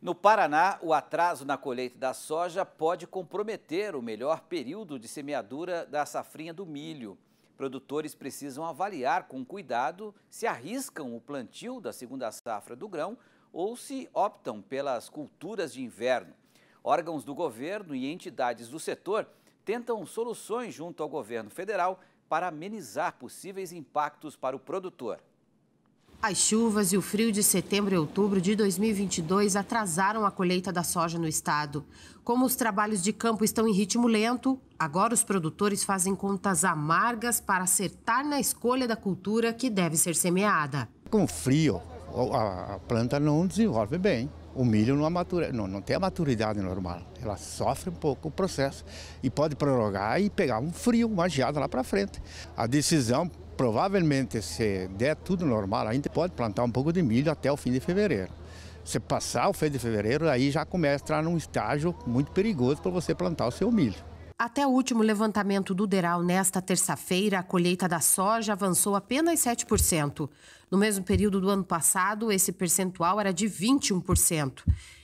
No Paraná, o atraso na colheita da soja pode comprometer o melhor período de semeadura da safrinha do milho. Produtores precisam avaliar com cuidado se arriscam o plantio da segunda safra do grão ou se optam pelas culturas de inverno. Órgãos do governo e entidades do setor tentam soluções junto ao governo federal para amenizar possíveis impactos para o produtor. As chuvas e o frio de setembro e outubro de 2022 atrasaram a colheita da soja no estado. Como os trabalhos de campo estão em ritmo lento, agora os produtores fazem contas amargas para acertar na escolha da cultura que deve ser semeada. Com frio, a planta não desenvolve bem. O milho não, não, não tem a maturidade normal. Ela sofre um pouco o processo e pode prorrogar e pegar um frio, uma geada lá para frente. A decisão Provavelmente, se der tudo normal, a gente pode plantar um pouco de milho até o fim de fevereiro. Se passar o fim de fevereiro, aí já começa a entrar num estágio muito perigoso para você plantar o seu milho. Até o último levantamento do Deral nesta terça-feira, a colheita da soja avançou apenas 7%. No mesmo período do ano passado, esse percentual era de 21%.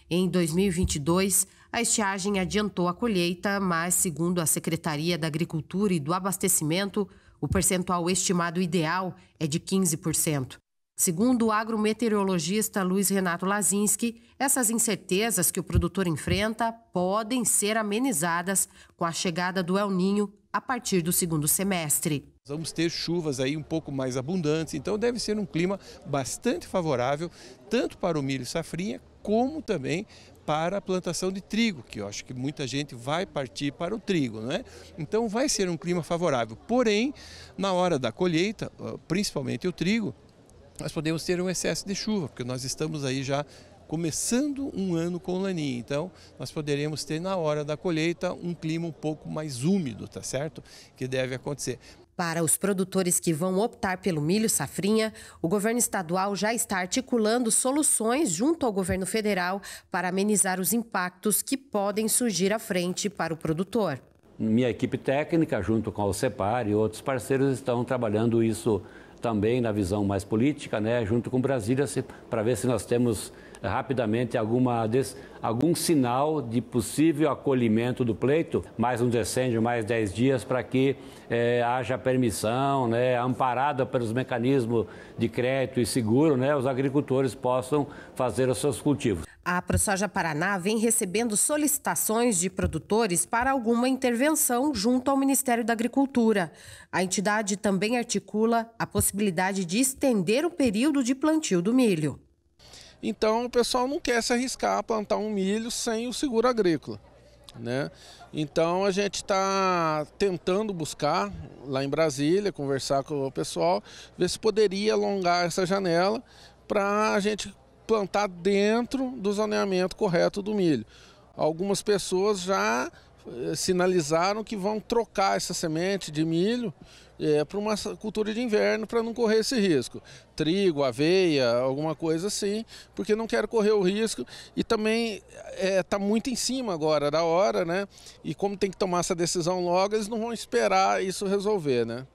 Em 2022, a estiagem adiantou a colheita, mas, segundo a Secretaria da Agricultura e do Abastecimento, o percentual estimado ideal é de 15%. Segundo o agrometeorologista Luiz Renato Lazinski, essas incertezas que o produtor enfrenta podem ser amenizadas com a chegada do El Ninho a partir do segundo semestre. Vamos ter chuvas aí um pouco mais abundantes, então deve ser um clima bastante favorável tanto para o milho safrinha como também para a plantação de trigo, que eu acho que muita gente vai partir para o trigo, né? Então vai ser um clima favorável. Porém, na hora da colheita, ah, principalmente o trigo, nós podemos ter um excesso de chuva, porque nós estamos aí já começando um ano com laninha. Então, nós poderemos ter na hora da colheita um clima um pouco mais úmido, tá certo? Que deve acontecer. Para os produtores que vão optar pelo milho safrinha, o governo estadual já está articulando soluções junto ao governo federal para amenizar os impactos que podem surgir à frente para o produtor. Minha equipe técnica, junto com o CEPAR e outros parceiros, estão trabalhando isso também na visão mais política, né, junto com Brasília, para ver se nós temos rapidamente alguma, algum sinal de possível acolhimento do pleito, mais um decêndio, mais 10 dias, para que é, haja permissão, né, amparada pelos mecanismos de crédito e seguro, né, os agricultores possam fazer os seus cultivos. A ProSoja Paraná vem recebendo solicitações de produtores para alguma intervenção junto ao Ministério da Agricultura. A entidade também articula a possibilidade de estender o período de plantio do milho. Então o pessoal não quer se arriscar a plantar um milho sem o seguro agrícola. Né? Então a gente está tentando buscar lá em Brasília, conversar com o pessoal, ver se poderia alongar essa janela para a gente plantar dentro do zoneamento correto do milho. Algumas pessoas já eh, sinalizaram que vão trocar essa semente de milho é, eh, para uma cultura de inverno para não correr esse risco. Trigo, aveia, alguma coisa assim, porque não quero correr o risco. E também está eh, é, muito em cima agora da hora, né? E como tem que tomar essa decisão logo, eles não vão esperar isso resolver, né?